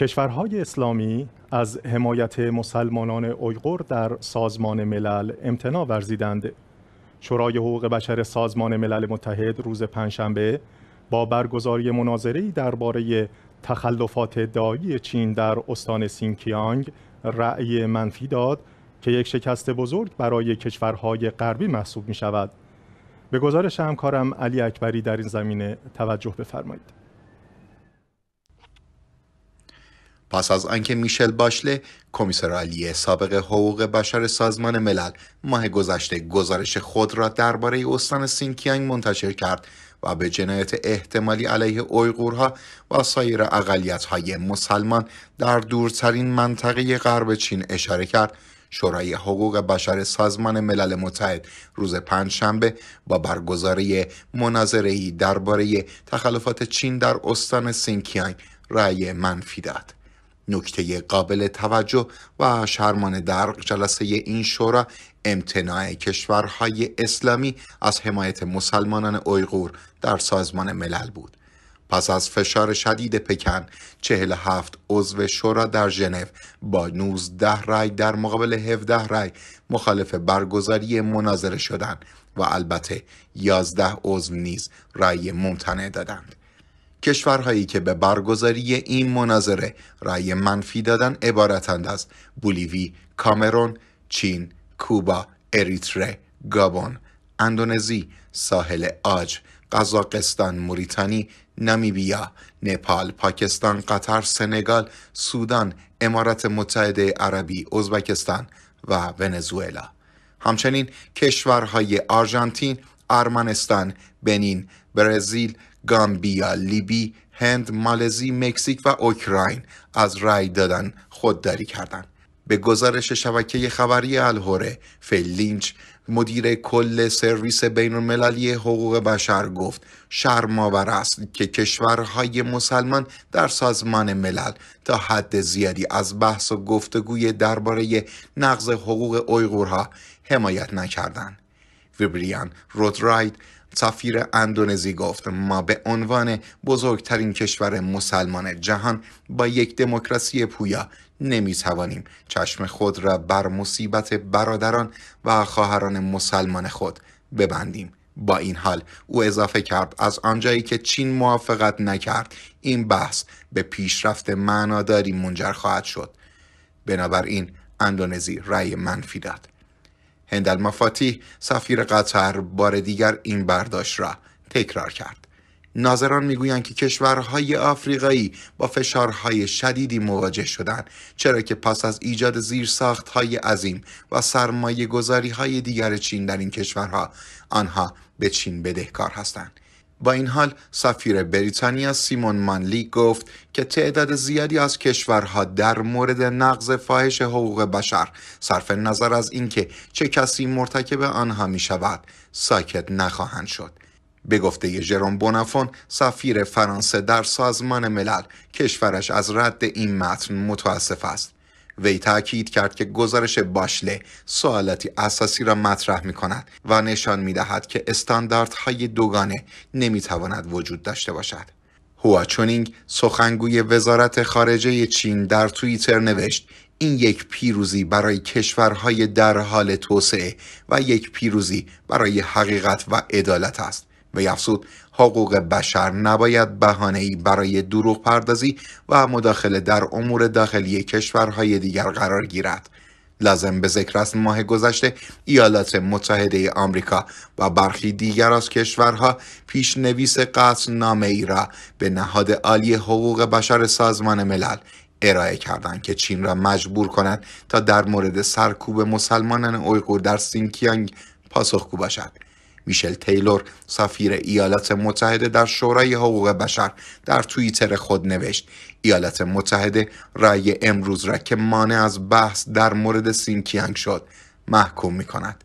کشورهای اسلامی از حمایت مسلمانان اویغور در سازمان ملل امتناع ورزیدند. شورای حقوق بشر سازمان ملل متحد روز پنجشنبه با برگزاری مناظری درباره تخلفات دایی چین در استان سینکیانگ رأی منفی داد که یک شکست بزرگ برای کشورهای غربی محسوب می شود. به گزارش همکارم علی اکبری در این زمینه توجه بفرمایید. پس از آنکه میشل باشله کمیسر عالی سابق حقوق بشر سازمان ملل ماه گذشته گزارش خود را درباره استان سینکیانگ منتشر کرد و به جنایت احتمالی علیه اویغورها و سایر اقلیت‌های مسلمان در دورترین منطقه غرب چین اشاره کرد شورای حقوق بشر سازمان ملل متحد روز پنجشنبه با برگزاری مناظره‌ای درباره تخلفات چین در استان سینکیانگ رأی منفی داد نکته قابل توجه و شرمان درق جلسه این شورا امتناع کشورهای اسلامی از حمایت مسلمانان اویغور در سازمان ملل بود پس از فشار شدید پکن 47 عضو شورا در ژنو با 19 رای در مقابل 17 رای مخالف برگزاری مناظره شدند و البته 11 عضو نیز رای ممتنع دادند کشورهایی که به برگزاری این مناظره رأی منفی دادن عبارتند از بولیوی، کامرون، چین، کوبا، اریتره، گابون، اندونزی، ساحل آج، قزاقستان، موریتانی، نامیبیا، نپال، پاکستان، قطر، سنگال، سودان، امارات متحده عربی، ازبکستان و ونزوئلا. همچنین کشورهای آرژانتین، ارمنستان، بنین، برزیل، گامبیا، لیبی، هند، مالزی، مکزیک و اوکراین از رأی دادن خودداری کردند. به گزارش شبکه خبری الهوره فیل لینچ مدیر کل سرویس بین المللی حقوق بشر گفت شرماور است که کشورهای مسلمان در سازمان ملل تا حد زیادی از بحث و گفتگوی درباره نقض حقوق اویغورها حمایت نکردند. ویبریان رودراید سفیر اندونزی گفت ما به عنوان بزرگترین کشور مسلمان جهان با یک دموکراسی پویا نمی توانیم چشم خود را بر مصیبت برادران و خواهران مسلمان خود ببندیم با این حال او اضافه کرد از آنجایی که چین موافقت نکرد این بحث به پیشرفت معناداری منجر خواهد شد بنابراین اندونزی رأی منفی داد هند المفاتیح سفیر قطر بار دیگر این برداشت را تکرار کرد ناظران میگویند که کشورهای آفریقایی با فشارهای شدیدی مواجه شدند چرا که پس از ایجاد زیرساختهای عظیم و سرمایه گذاری های دیگر چین در این کشورها آنها به چین بدهکار هستند با این حال سفیر بریتانیا سیمون مانلی گفت که تعداد زیادی از کشورها در مورد نقض فاحش حقوق بشر صرف نظر از اینکه چه کسی مرتکب آنها می شود ساکت نخواهند شد به گفته ژرون بونافون سفیر فرانسه در سازمان ملل کشورش از رد این متن متاسف است وی تاکید کرد که گزارش باشله سوالاتی اساسی را مطرح می کند و نشان می دهد که استانداردهای دوگانه نمی تواند وجود داشته باشد. هوا چونینگ سخنگوی وزارت خارجه چین در توییتر نوشت این یک پیروزی برای کشورهای در حال توسعه و یک پیروزی برای حقیقت و عدالت است وی افزود حقوق بشر نباید ای برای دروغ پردازی و مداخله در امور داخلی کشورهای دیگر قرار گیرد لازم به ذکر است ماه گذشته ایالات متحده آمریکا و برخی دیگر از کشورها پیش پیشنویس نامه ای را به نهاد عالی حقوق بشر سازمان ملل ارائه کردند که چین را مجبور کنند تا در مورد سرکوب مسلمانان اویغور در سینکیانگ پاسخگو باشد میشل تیلور سفیر ایالات متحده در شورای حقوق بشر در توییتر خود نوشت ایالات متحده رای امروز را که مانع از بحث در مورد سینکیانگ شد محکوم می کند.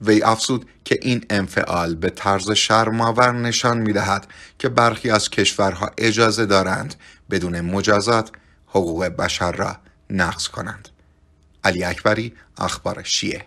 وی افزود که این انفعال به طرز شرماور نشان می که برخی از کشورها اجازه دارند بدون مجازات حقوق بشر را نقض کنند. علی اکبری اخبار شیعه